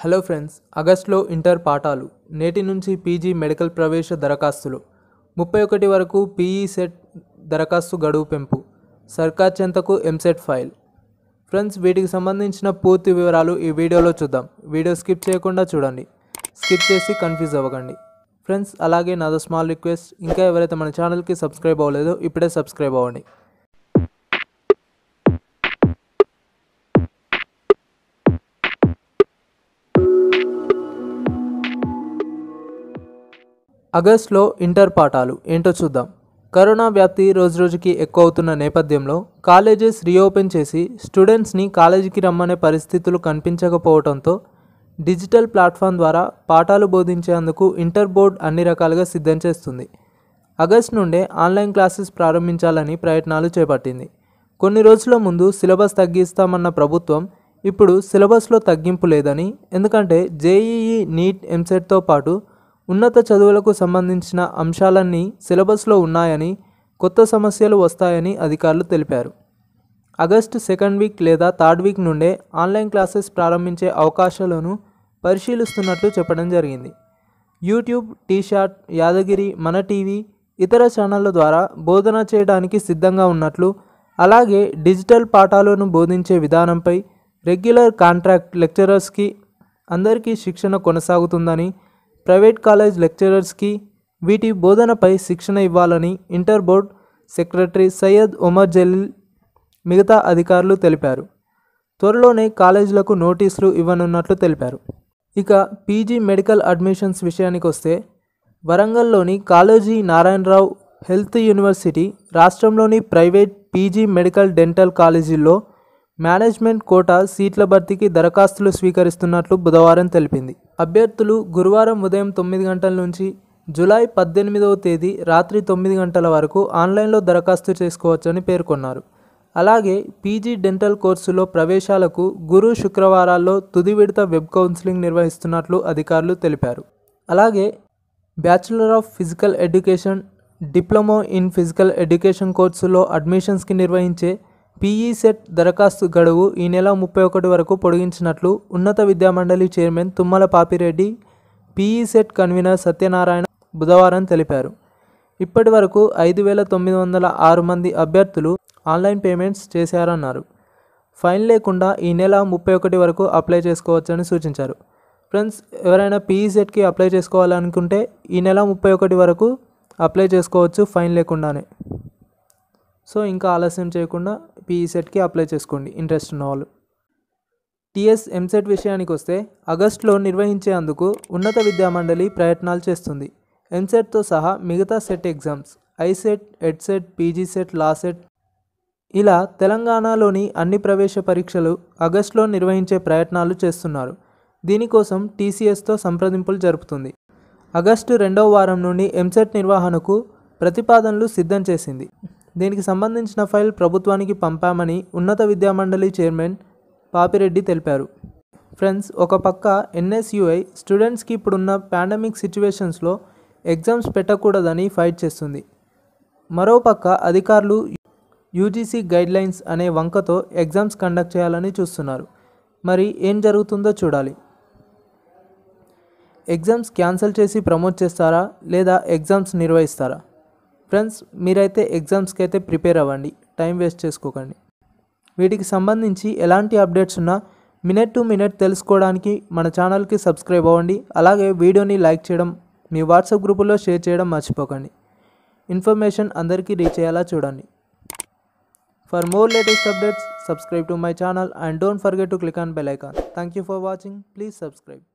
hello friends ఆగస్టులో inter పాఠాలు నేటి నుంచి పీజీ మెడికల్ ప్రవేశ దరఖాస్తులు ముప్పై ఒకటి వరకు పీఈ సెట్ దరఖాస్తు గడువు పెంపు సర్కార్ చెంతకు ఎంసెట్ ఫైల్ ఫ్రెండ్స్ వీటికి సంబంధించిన పూర్తి వివరాలు ఈ వీడియోలో చూద్దాం వీడియో స్కిప్ చేయకుండా చూడండి స్కిప్ చేసి కన్ఫ్యూజ్ అవ్వకండి ఫ్రెండ్స్ అలాగే నాదో స్మాల్ రిక్వెస్ట్ ఇంకా ఎవరైతే మన ఛానల్కి సబ్స్క్రైబ్ అవ్వలేదో ఇప్పుడే సబ్స్క్రైబ్ అవ్వండి ఆగస్టులో ఇంటర్ పాఠాలు ఏంటో చూద్దాం కరోనా వ్యాప్తి రోజురోజుకి ఎక్కువ అవుతున్న నేపథ్యంలో కాలేజెస్ రీఓపెన్ చేసి స్టూడెంట్స్ని కాలేజీకి రమ్మనే పరిస్థితులు కనిపించకపోవడంతో డిజిటల్ ప్లాట్ఫామ్ ద్వారా పాఠాలు బోధించేందుకు ఇంటర్ బోర్డ్ అన్ని రకాలుగా సిద్ధం చేస్తుంది ఆగస్ట్ నుండే ఆన్లైన్ క్లాసెస్ ప్రారంభించాలని ప్రయత్నాలు చేపట్టింది కొన్ని రోజుల ముందు సిలబస్ తగ్గిస్తామన్న ప్రభుత్వం ఇప్పుడు సిలబస్లో తగ్గింపు లేదని ఎందుకంటే జేఈఈ నీట్ ఎంసెట్తో పాటు ఉన్నత చదువులకు సంబంధించిన అంశాలన్నీ సిలబస్లో ఉన్నాయని కొత్త సమస్యలు వస్తాయని అధికారులు తెలిపారు ఆగస్టు సెకండ్ వీక్ లేదా థర్డ్ వీక్ నుండే ఆన్లైన్ క్లాసెస్ ప్రారంభించే అవకాశాలను పరిశీలిస్తున్నట్లు చెప్పడం జరిగింది యూట్యూబ్ టీషార్ట్ యాదగిరి మన టీవీ ఇతర ఛానళ్ల ద్వారా బోధన చేయడానికి సిద్ధంగా ఉన్నట్లు అలాగే డిజిటల్ పాఠాలను బోధించే విధానంపై రెగ్యులర్ కాంట్రాక్ట్ లెక్చరర్స్కి అందరికీ శిక్షణ కొనసాగుతుందని ప్రైవేట్ కాలేజ్ లెక్చరర్స్కి వీటి బోధనపై శిక్షణ ఇవ్వాలని inter board secretary Syed Omar Jaleel మిగతా అధికారులు తెలిపారు త్వరలోనే కాలేజీలకు నోటీసులు ఇవ్వనున్నట్లు తెలిపారు ఇక పీజీ మెడికల్ అడ్మిషన్స్ విషయానికి వస్తే వరంగల్లోని కాలేజీ నారాయణరావు హెల్త్ యూనివర్సిటీ రాష్ట్రంలోని ప్రైవేట్ పీజీ మెడికల్ డెంటల్ కాలేజీల్లో మేనేజ్మెంట్ కోటా సీట్ల భర్తీకి దరఖాస్తులు స్వీకరిస్తున్నట్లు బుధవారం తెలిపింది అభ్యర్థులు గురువారం ఉదయం తొమ్మిది గంటల నుంచి జులై పద్దెనిమిదవ తేదీ రాత్రి తొమ్మిది గంటల వరకు ఆన్లైన్లో దరఖాస్తు చేసుకోవచ్చని పేర్కొన్నారు అలాగే పీజీ డెంటల్ కోర్సులో ప్రవేశాలకు గురు శుక్రవారాల్లో తుది విడత వెబ్ కౌన్సిలింగ్ నిర్వహిస్తున్నట్లు అధికారులు తెలిపారు అలాగే bachelor of physical education diploma in physical education కోర్సులో అడ్మిషన్స్కి నిర్వహించే పీఈ సెట్ దరఖాస్తు గడువు ఈ నెల ముప్పై ఒకటి వరకు పొడిగించినట్లు ఉన్నత విద్యామండలి chairman Tummala Papireddy PE CET convener Satyanarayana బుధవారం తెలిపారు ఇప్పటి వరకు ఐదు వేల తొమ్మిది వందల ఆరు మంది అభ్యర్థులు ఆన్లైన్ పేమెంట్స్ చేశారన్నారు ఫైన్ లేకుండా ఈ నెల ముప్పై ఒకటి వరకు అప్లై చేసుకోవచ్చని సూచించారు ఫ్రెండ్స్ ఎవరైనా పీఈ సెట్కి అప్లై చేసుకోవాలనుకుంటే ఈ నెల ముప్పై ఒకటి వరకు అప్లై చేసుకోవచ్చు ఫైన్ లేకుండానే సో ఇంకా ఆలస్యం చేయకుండా పీఈ సెట్కి అప్లై చేసుకోండి ఇంట్రెస్ట్ వాళ్ళు టీఎస్ ఎంసెట్ విషయానికి వస్తే ఆగస్టులో నిర్వహించేందుకు ఉన్నత విద్యామండలి ప్రయత్నాలు చేస్తుంది ఎంసెట్తో సహా మిగతా CET exams ICET EdCET law LAWCET ఇలా తెలంగాణలోని అన్ని ప్రవేశ పరీక్షలు ఆగస్టులో నిర్వహించే ప్రయత్నాలు చేస్తున్నారు దీనికోసం టీసీఎస్తో సంప్రదింపులు జరుపుతుంది ఆగస్టు రెండవ వారం నుండి ఎంసెట్ నిర్వహణకు ప్రతిపాదనలు సిద్ధం చేసింది దీనికి సంబంధించిన ఫైల్ ప్రభుత్వానికి పంపామని ఉన్నత విద్యామండలి చైర్మన్ పాపిరెడ్డి తెలిపారు ఫ్రెండ్స్ ఒక పక్క ఎన్ఎస్యుఐ స్టూడెంట్స్కి ఇప్పుడున్న పాండమిక్ సిచ్యువేషన్స్లో ఎగ్జామ్స్ పెట్టకూడదని ఫైట్ చేస్తుంది మరోపక్క అధికారులు యూజీసీ గైడ్లైన్స్ అనే వంకతో ఎగ్జామ్స్ కండక్ట్ చేయాలని చూస్తున్నారు మరి ఏం జరుగుతుందో చూడాలి ఎగ్జామ్స్ క్యాన్సిల్ చేసి ప్రమోట్ చేస్తారా లేదా ఎగ్జామ్స్ నిర్వహిస్తారా ఫ్రెండ్స్ మీరైతే ఎగ్జామ్స్కి అయితే ప్రిపేర్ అవ్వండి టైం వేస్ట్ చేసుకోకండి వీటికి సంబంధించి ఎలాంటి అప్డేట్స్ ఉన్నా మినిట్ టు మినిట్ తెలుసుకోవడానికి మన ఛానల్కి సబ్స్క్రైబ్ అవ్వండి అలాగే వీడియోని లైక్ చేయడం మీ వాట్సాప్ గ్రూపులో షేర్ చేయడం మర్చిపోకండి ఇన్ఫర్మేషన్ అందరికీ రీచ్ అయ్యేలా చూడండి for more latest updates subscribe to my channel and don't forget to click on bell icon thank you for watching please subscribe